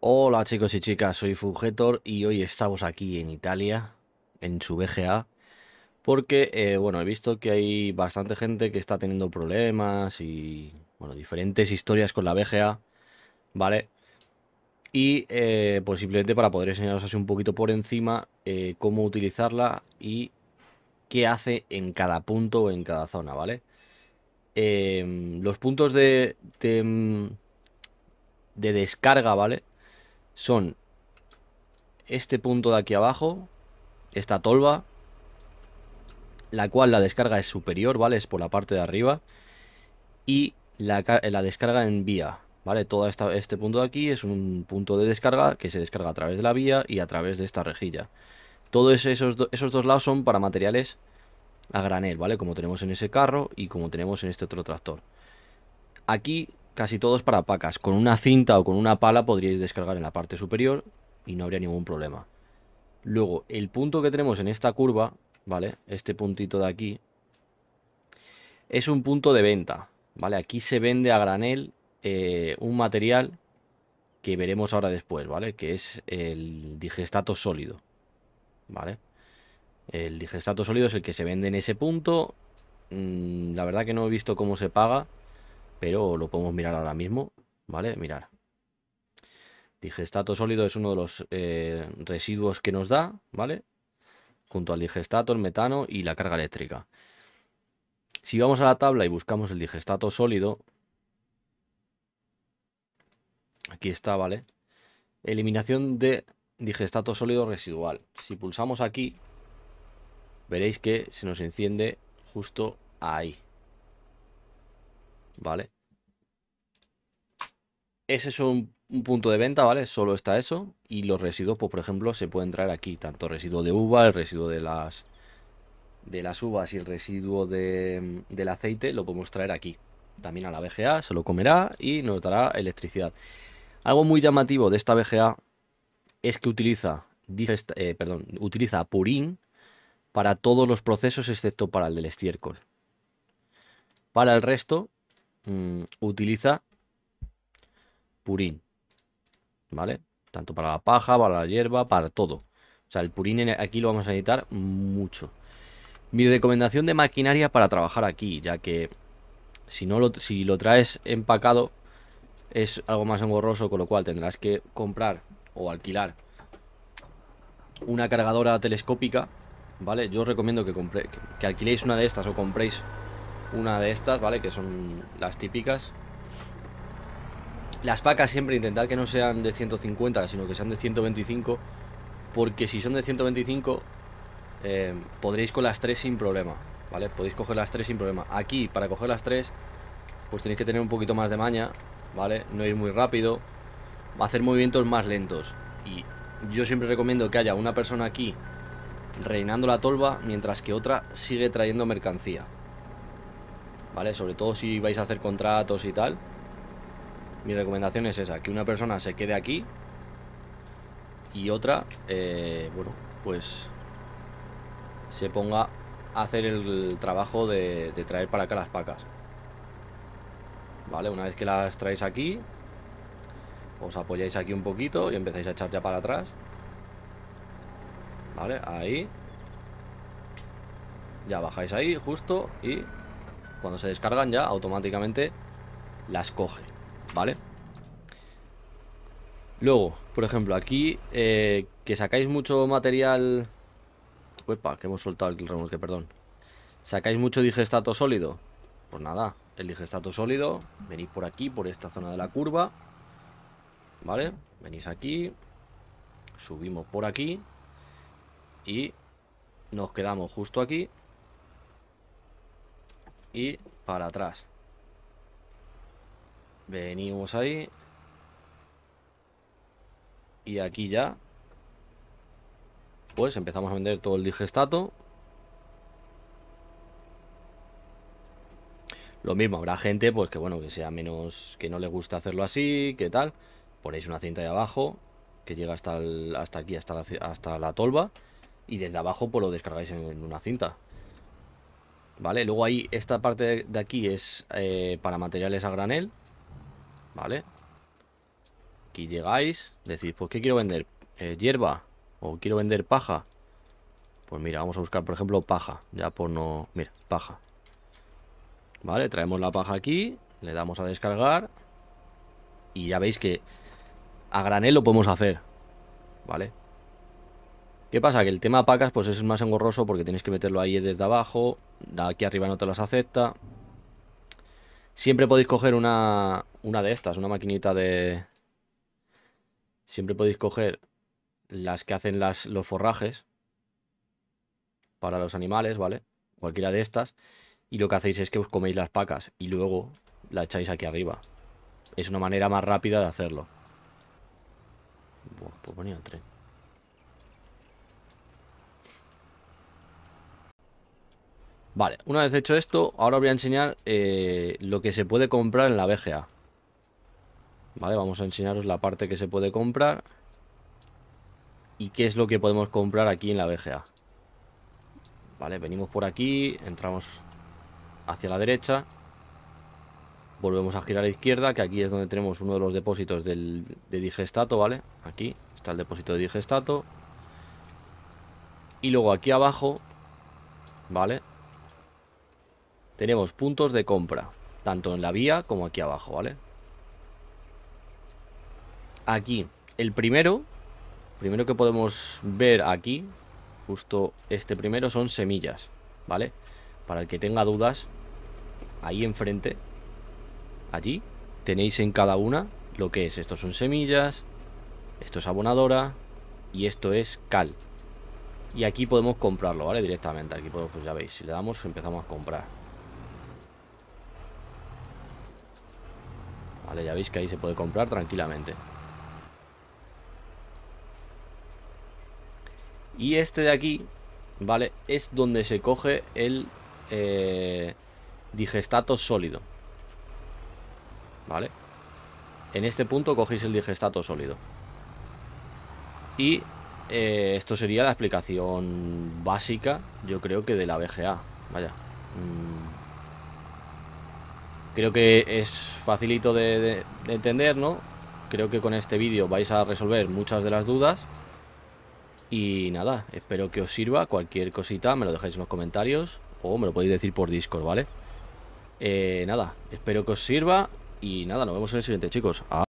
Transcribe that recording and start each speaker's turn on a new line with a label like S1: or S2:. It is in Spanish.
S1: Hola chicos y chicas, soy Fugetor y hoy estamos aquí en Italia, en su BGA, porque, eh, bueno, he visto que hay bastante gente que está teniendo problemas y, bueno, diferentes historias con la BGA, ¿vale? Y, eh, pues simplemente para poder enseñaros así un poquito por encima eh, cómo utilizarla y qué hace en cada punto o en cada zona, ¿vale? los puntos de, de descarga, ¿vale? son este punto de aquí abajo, esta tolva, la cual la descarga es superior, ¿vale? Es por la parte de arriba. Y la, eh, descarga en vía, ¿vale? Todo este punto de aquí es un punto de descarga que se descarga a través de la vía y a través de esta rejilla. Todos esos, esos dos lados son para materiales a granel, ¿vale? Como tenemos en ese carro y como tenemos en este otro tractor. Aquí casi todos para pacas. Con una cinta o con una pala podríais descargar en la parte superior y no habría ningún problema. Luego, el punto que tenemos en esta curva, ¿vale? Este puntito de aquí, es un punto de venta, ¿vale? Aquí se vende a granel eh, un material que veremos ahora después, ¿vale? Que es el digestato sólido, ¿vale? El digestato sólido es el que se vende en ese punto. Mm, la verdad que no he visto cómo se paga pero lo podemos mirar ahora mismo, ¿vale? Mirar. Digestato sólido es uno de los eh, residuos que nos da, ¿vale? Junto al digestato, el metano y la carga eléctrica. Si vamos a la tabla y buscamos el digestato sólido, aquí está, ¿vale? Eliminación de digestato sólido residual. Si pulsamos aquí, veréis que se nos enciende justo ahí. ¿vale? Ese es un, punto de venta, ¿vale? Solo está eso. Y los residuos, pues, por ejemplo, se pueden traer aquí. Tanto residuo de uva, el residuo de las, de las uvas y el residuo del aceite lo podemos traer aquí. También a la BGA, se lo comerá y nos dará electricidad. Algo muy llamativo de esta BGA es que utiliza, eh, perdón, utiliza purín para todos los procesos excepto para el del estiércol. Para el resto Mm, utiliza purín, ¿vale? Tanto para la paja, para la hierba, para todo. O sea, el purín aquí lo vamos a necesitar mucho. Mi recomendación de maquinaria para trabajar aquí, ya que si, no lo, si lo traes empacado es algo más engorroso, con lo cual tendrás que comprar o alquilar una cargadora telescópica, ¿vale? Yo os recomiendo que, compre, que, que alquiléis una de estas o compréis una de estas, ¿vale? Que son las típicas. Las pacas siempre intentar que no sean de 150, sino que sean de 125, porque si son de 125 eh, podréis con las tres sin problema, ¿vale? Podéis coger las tres sin problema. Aquí, para coger las tres, pues tenéis que tener un poquito más de maña, ¿vale? No ir muy rápido, Va a hacer movimientos más lentos. Y yo siempre recomiendo que haya una persona aquí reinando la tolva, mientras que otra sigue trayendo mercancía, ¿vale? Sobre todo si vais a hacer contratos y tal. Mi recomendación es esa, que una persona se quede aquí y otra, eh, bueno, pues se ponga a hacer el trabajo de, de traer para acá las pacas. ¿Vale? Una vez que las traéis aquí, os apoyáis aquí un poquito y empezáis a echar ya para atrás. ¿Vale? Ahí. Ya bajáis ahí, justo, y cuando se descargan ya, automáticamente las coge, ¿vale? Luego, por ejemplo, aquí eh, que sacáis mucho material... pa, que hemos soltado el remolque, perdón. ¿Sacáis mucho digestato sólido? Pues nada, el digestato sólido, venís por aquí, por esta zona de la curva, ¿vale? Venís aquí, subimos por aquí y nos quedamos justo aquí y para atrás. Venimos ahí. Y aquí ya. Pues empezamos a vender todo el digestato. Lo mismo, habrá gente pues que bueno, que sea menos, que no le gusta hacerlo así, que tal. Ponéis una cinta ahí abajo, que llega hasta, hasta aquí, hasta la, hasta la tolva. Y desde abajo pues lo descargáis en una cinta. Vale, luego ahí, esta parte de aquí es eh, para materiales a granel. Vale. Aquí llegáis, decís, pues ¿qué quiero vender? Eh, ¿Hierba? ¿O quiero vender paja? Pues mira, vamos a buscar, por ejemplo, paja. Ya por no... Mira, paja. Vale, traemos la paja aquí, le damos a descargar. Y ya veis que a granel lo podemos hacer. ¿Vale? ¿Qué pasa? Que el tema pacas pues es más engorroso porque tienes que meterlo ahí desde abajo, aquí arriba no te las acepta. Siempre podéis coger una, una de estas, una maquinita de... Siempre podéis coger las que hacen las, los forrajes para los animales, ¿vale? Cualquiera de estas. Y lo que hacéis es que os coméis las pacas y luego la echáis aquí arriba. Es una manera más rápida de hacerlo. Bueno, pues ponía el tren. Vale, una vez hecho esto, ahora os voy a enseñar eh, lo que se puede comprar en la BGA. Vale, vamos a enseñaros la parte que se puede comprar y qué es lo que podemos comprar aquí en la BGA. Vale, venimos por aquí, entramos hacia la derecha, volvemos a girar a la izquierda, que aquí es donde tenemos uno de los depósitos del, de digestato, ¿vale? Aquí está el depósito de digestato. Y luego aquí abajo, ¿vale? Tenemos puntos de compra, tanto en la vía como aquí abajo, ¿vale? Aquí, el primero, primero que podemos ver aquí, justo este primero, son semillas, ¿vale? Para el que tenga dudas, ahí enfrente, allí, tenéis en cada una lo que es. Estos son semillas, esto es abonadora y esto es cal. Y aquí podemos comprarlo, ¿vale? Directamente, aquí podemos, pues ya veis, si le damos empezamos a comprar. Vale, ya veis que ahí se puede comprar tranquilamente. Y este de aquí, ¿vale? Es donde se coge el eh, digestato sólido. ¿Vale? En este punto cogéis el digestato sólido. Y eh, esto sería la explicación básica, yo creo que de la BGA. Vaya. Mm, Creo que es facilito de, entender, ¿no? Creo que con este vídeo vais a resolver muchas de las dudas. Y nada, espero que os sirva. Cualquier cosita me lo dejáis en los comentarios o me lo podéis decir por Discord, ¿vale? Eh, nada, espero que os sirva y nada, nos vemos en el siguiente, chicos. Ah.